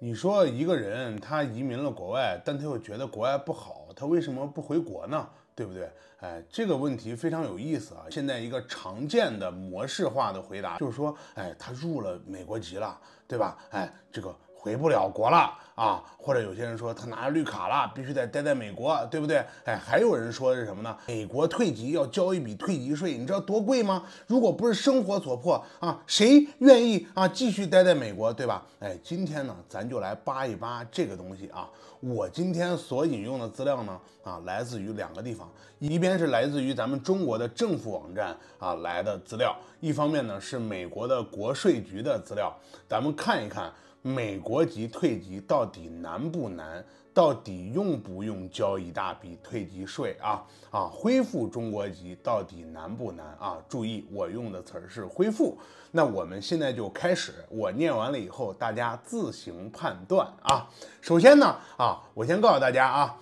你说一个人他移民了国外，但他又觉得国外不好，他为什么不回国呢？对不对？哎，这个问题非常有意思啊。现在一个常见的模式化的回答就是说，哎，他入了美国籍了，对吧？哎，这个。回不了国了啊，或者有些人说他拿着绿卡了，必须得待在美国，对不对？哎，还有人说的是什么呢？美国退籍要交一笔退籍税，你知道多贵吗？如果不是生活所迫啊，谁愿意啊继续待在美国，对吧？哎，今天呢，咱就来扒一扒这个东西啊。我今天所引用的资料呢。啊，来自于两个地方，一边是来自于咱们中国的政府网站啊来的资料，一方面呢是美国的国税局的资料。咱们看一看美国籍退籍到底难不难，到底用不用交一大笔退籍税啊？啊，恢复中国籍到底难不难啊？注意，我用的词儿是恢复。那我们现在就开始，我念完了以后，大家自行判断啊。首先呢，啊，我先告诉大家啊。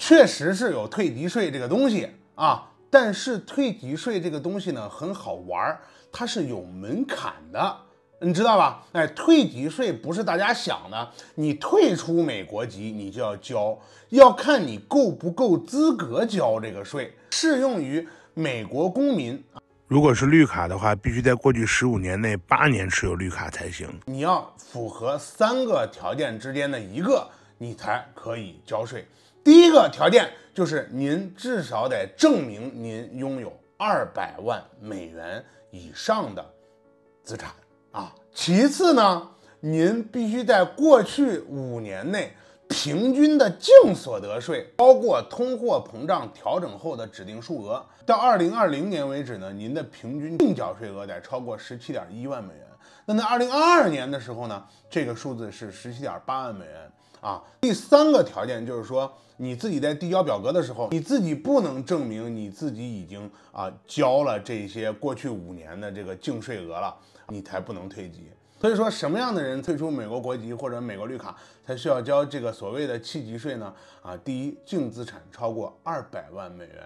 确实是有退籍税这个东西啊，但是退籍税这个东西呢很好玩，它是有门槛的，你知道吧？哎，退籍税不是大家想的，你退出美国籍你就要交，要看你够不够资格交这个税，适用于美国公民。如果是绿卡的话，必须在过去十五年内八年持有绿卡才行，你要符合三个条件之间的一个，你才可以交税。第一个条件就是您至少得证明您拥有二百万美元以上的资产啊。其次呢，您必须在过去五年内平均的净所得税包括通货膨胀调整后的指定数额。到二零二零年为止呢，您的平均净缴税额得超过十七点一万美元。那在二零二二年的时候呢，这个数字是十七点八万美元。啊，第三个条件就是说，你自己在递交表格的时候，你自己不能证明你自己已经啊交了这些过去五年的这个净税额了，你才不能退籍。所以说，什么样的人退出美国国籍或者美国绿卡才需要交这个所谓的七级税呢？啊，第一，净资产超过二百万美元；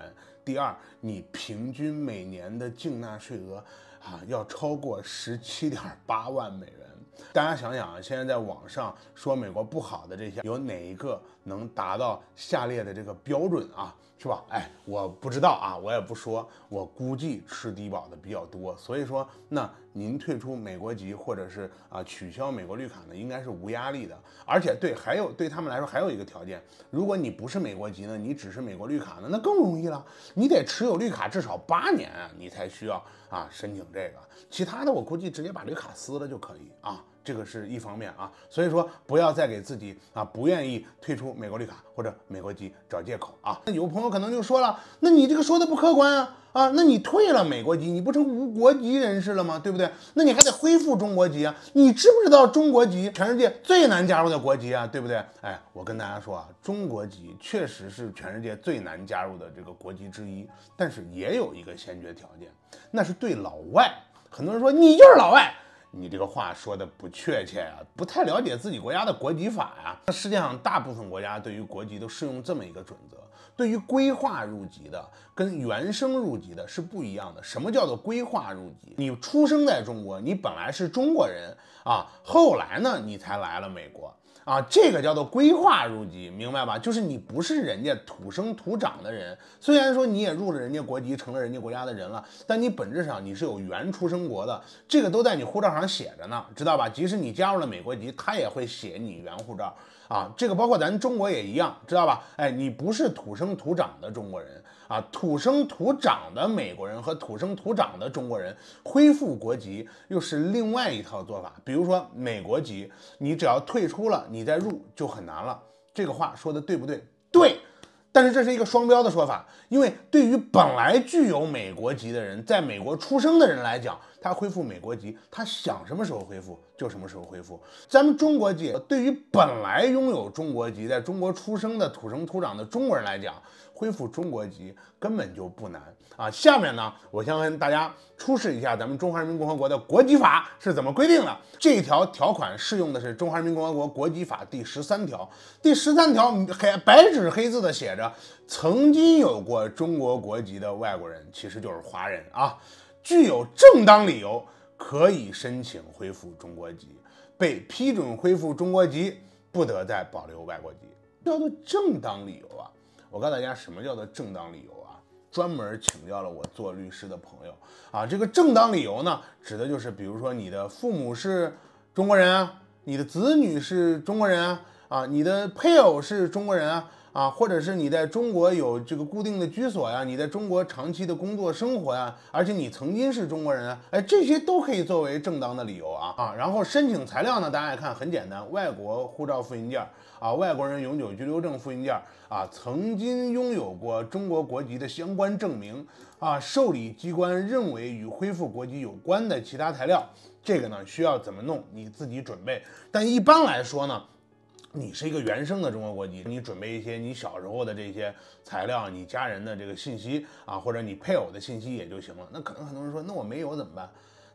第二，你平均每年的净纳税额啊要超过十七点八万美元。大家想想啊，现在在网上说美国不好的这些，有哪一个能达到下列的这个标准啊？是吧？哎，我不知道啊，我也不说，我估计吃低保的比较多，所以说那。您退出美国籍或者是啊取消美国绿卡呢，应该是无压力的。而且对，还有对他们来说还有一个条件，如果你不是美国籍呢，你只是美国绿卡呢，那更容易了。你得持有绿卡至少八年，你才需要啊申请这个。其他的我估计直接把绿卡撕了就可以啊。这个是一方面啊，所以说不要再给自己啊不愿意退出美国绿卡或者美国籍找借口啊。那有朋友可能就说了，那你这个说的不客观啊啊，那你退了美国籍，你不成无国籍人士了吗？对不对？那你还得恢复中国籍啊？你知不知道中国籍全世界最难加入的国籍啊？对不对？哎，我跟大家说啊，中国籍确实是全世界最难加入的这个国籍之一，但是也有一个先决条件，那是对老外，很多人说你就是老外。你这个话说的不确切啊，不太了解自己国家的国籍法呀。那世界上大部分国家对于国籍都适用这么一个准则，对于规划入籍的跟原生入籍的是不一样的。什么叫做规划入籍？你出生在中国，你本来是中国人啊，后来呢，你才来了美国。啊，这个叫做规划入籍，明白吧？就是你不是人家土生土长的人，虽然说你也入了人家国籍，成了人家国家的人了，但你本质上你是有原出生国的，这个都在你护照上写着呢，知道吧？即使你加入了美国籍，他也会写你原护照啊。这个包括咱中国也一样，知道吧？哎，你不是土生土长的中国人。啊，土生土长的美国人和土生土长的中国人恢复国籍又是另外一套做法。比如说美国籍，你只要退出了，你再入就很难了。这个话说的对不对？对。但是这是一个双标的说法，因为对于本来具有美国籍的人，在美国出生的人来讲。他恢复美国籍，他想什么时候恢复就什么时候恢复。咱们中国籍对于本来拥有中国籍，在中国出生的土生土长的中国人来讲，恢复中国籍根本就不难啊。下面呢，我先跟大家出示一下咱们中华人民共和国的国籍法是怎么规定的。这条条款适用的是《中华人民共和国国籍法》第十三条。第十三条黑白纸黑字的写着，曾经有过中国国籍的外国人，其实就是华人啊。具有正当理由可以申请恢复中国籍，被批准恢复中国籍，不得再保留外国籍。叫做正当理由啊！我告诉大家，什么叫做正当理由啊？专门请教了我做律师的朋友啊，这个正当理由呢，指的就是，比如说你的父母是中国人啊，你的子女是中国人啊，啊，你的配偶是中国人啊。啊，或者是你在中国有这个固定的居所呀，你在中国长期的工作生活呀，而且你曾经是中国人，哎，这些都可以作为正当的理由啊啊。然后申请材料呢，大家也看很简单，外国护照复印件儿啊，外国人永久居留证复印件儿啊，曾经拥有过中国国籍的相关证明啊，受理机关认为与恢复国籍有关的其他材料。这个呢，需要怎么弄你自己准备，但一般来说呢。你是一个原生的中国国籍，你准备一些你小时候的这些材料，你家人的这个信息啊，或者你配偶的信息也就行了。那可能很多人说，那我没有怎么办？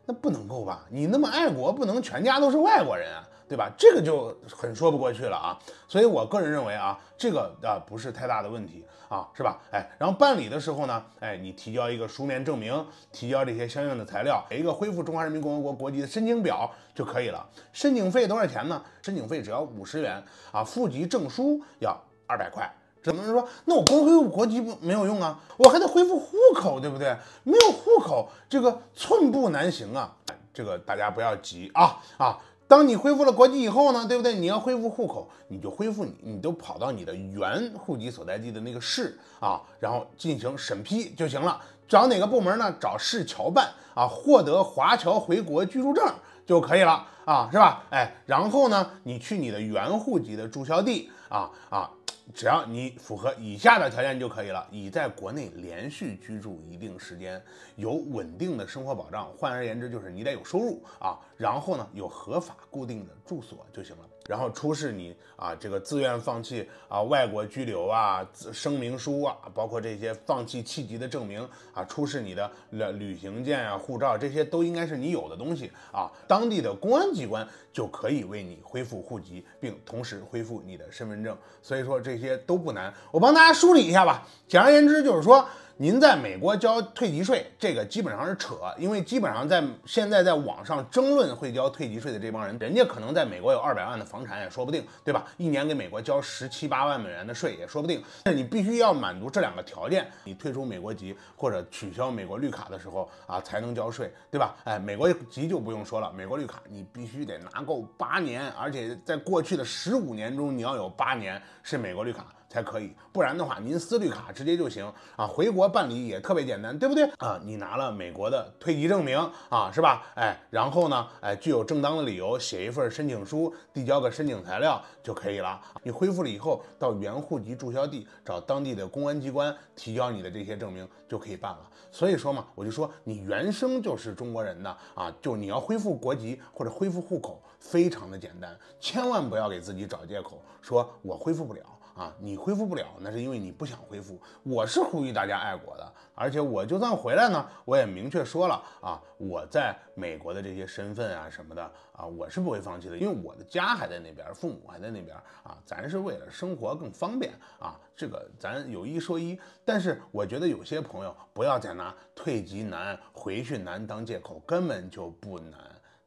那不能够吧？你那么爱国，不能全家都是外国人啊？对吧？这个就很说不过去了啊，所以我个人认为啊，这个啊不是太大的问题啊，是吧？哎，然后办理的时候呢，哎，你提交一个书面证明，提交这些相应的材料，一个恢复中华人民共和国国籍的申请表就可以了。申请费多少钱呢？申请费只要五十元啊，户籍证书要二百块。只能人说，那我光恢复国籍不没有用啊，我还得恢复户口，对不对？没有户口，这个寸步难行啊。这个大家不要急啊啊。当你恢复了国籍以后呢，对不对？你要恢复户口，你就恢复你，你就跑到你的原户籍所在地的那个市啊，然后进行审批就行了。找哪个部门呢？找市侨办啊，获得华侨回国居住证就可以了啊，是吧？哎，然后呢，你去你的原户籍的注销地啊啊。只要你符合以下的条件就可以了：已在国内连续居住一定时间，有稳定的生活保障。换而言之，就是你得有收入啊，然后呢，有合法固定的住所就行了。然后出示你啊，这个自愿放弃啊外国居留啊声明书啊，包括这些放弃弃籍的证明啊，出示你的旅旅行件啊、护照，这些都应该是你有的东西啊。当地的公安机关就可以为你恢复户籍，并同时恢复你的身份证。所以说这些都不难，我帮大家梳理一下吧。简而言之就是说。您在美国交退籍税，这个基本上是扯，因为基本上在现在在网上争论会交退籍税的这帮人，人家可能在美国有二百万的房产也说不定，对吧？一年给美国交十七八万美元的税也说不定。那你必须要满足这两个条件，你退出美国籍或者取消美国绿卡的时候啊才能交税，对吧？哎，美国籍就不用说了，美国绿卡你必须得拿够八年，而且在过去的十五年中你要有八年是美国绿卡。才可以，不然的话，您撕绿卡直接就行啊。回国办理也特别简单，对不对啊？你拿了美国的退籍证明啊，是吧？哎，然后呢，哎，具有正当的理由，写一份申请书，递交个申请材料就可以了。你恢复了以后，到原户籍注销地找当地的公安机关，提交你的这些证明就可以办了。所以说嘛，我就说你原生就是中国人的啊，就你要恢复国籍或者恢复户口，非常的简单，千万不要给自己找借口，说我恢复不了。啊，你恢复不了，那是因为你不想恢复。我是呼吁大家爱国的，而且我就算回来呢，我也明确说了啊，我在美国的这些身份啊什么的啊，我是不会放弃的，因为我的家还在那边，父母还在那边啊。咱是为了生活更方便啊，这个咱有一说一。但是我觉得有些朋友不要再拿退籍难、回去难当借口，根本就不难。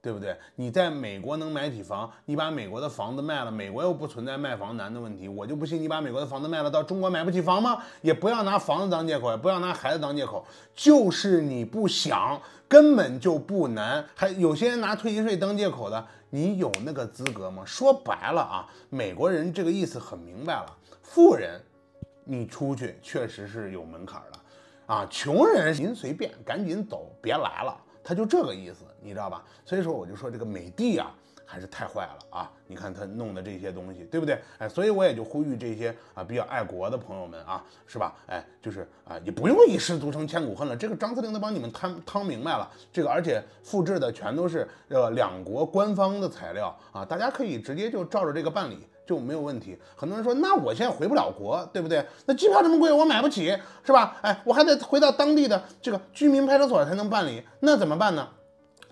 对不对？你在美国能买起房？你把美国的房子卖了，美国又不存在卖房难的问题。我就不信你把美国的房子卖了，到中国买不起房吗？也不要拿房子当借口，也不要拿孩子当借口，就是你不想，根本就不难。还有些人拿退休税当借口的，你有那个资格吗？说白了啊，美国人这个意思很明白了：富人，你出去确实是有门槛的，啊，穷人您随便，赶紧走，别来了。他就这个意思，你知道吧？所以说我就说这个美的啊，还是太坏了啊！你看他弄的这些东西，对不对？哎，所以我也就呼吁这些啊比较爱国的朋友们啊，是吧？哎，就是啊，你不用一失足成千古恨了。这个张司令都帮你们摊摊明白了，这个而且复制的全都是呃两国官方的材料啊，大家可以直接就照着这个办理。就没有问题。很多人说，那我现在回不了国，对不对？那机票这么贵，我买不起，是吧？哎，我还得回到当地的这个居民派出所才能办理，那怎么办呢？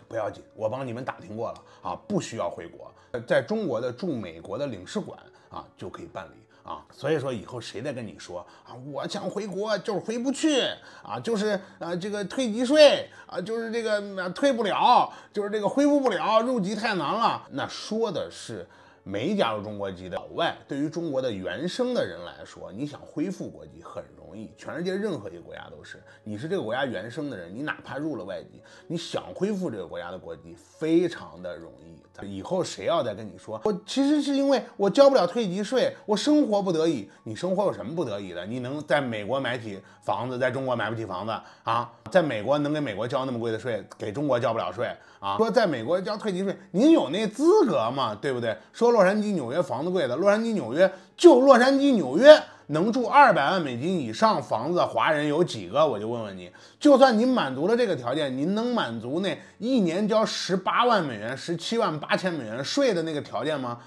不要紧，我帮你们打听过了啊，不需要回国，在中国的驻美国的领事馆啊就可以办理啊。所以说以后谁再跟你说啊，我想回国就是回不去啊，就是呃这个退籍税啊，就是这个退不了，就是这个恢复不了入籍太难了，那说的是。没加入中国籍的老外，对于中国的原生的人来说，你想恢复国籍很。容易，全世界任何一个国家都是。你是这个国家原生的人，你哪怕入了外籍，你想恢复这个国家的国籍，非常的容易。以后谁要再跟你说我其实是因为我交不了退籍税，我生活不得已，你生活有什么不得已的？你能在美国买起房子，在中国买不起房子啊？在美国能给美国交那么贵的税，给中国交不了税啊？说在美国交退籍税，您有那资格吗？对不对？说洛杉矶、纽约房子贵的，洛杉矶、纽约就洛杉矶、纽约。能住二百万美金以上房子的华人有几个？我就问问你，就算你满足了这个条件，您能满足那一年交十八万美元、十七万八千美元税的那个条件吗？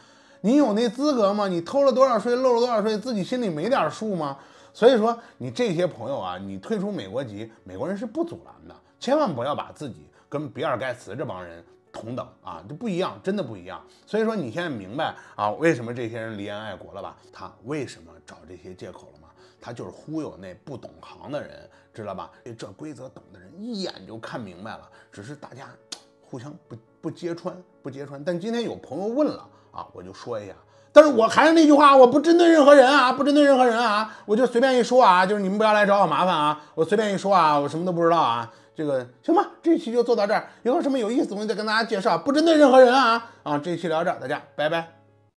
你有那资格吗？你偷了多少税，漏了多少税，自己心里没点数吗？所以说，你这些朋友啊，你退出美国籍，美国人是不阻拦的，千万不要把自己跟比尔盖茨这帮人。同等啊，就不一样，真的不一样。所以说你现在明白啊，为什么这些人离岸爱国了吧？他为什么找这些借口了吗？他就是忽悠那不懂行的人，知道吧？这规则懂的人一眼就看明白了，只是大家互相不不揭穿，不揭穿。但今天有朋友问了啊，我就说一下。但是我还是那句话，我不针对任何人啊，不针对任何人啊，我就随便一说啊，就是你们不要来找我麻烦啊，我随便一说啊，我什么都不知道啊。这个行吧，这一期就做到这儿。后什么有意思，东西再跟大家介绍，不针对任何人啊啊！这一期聊这儿，大家拜拜。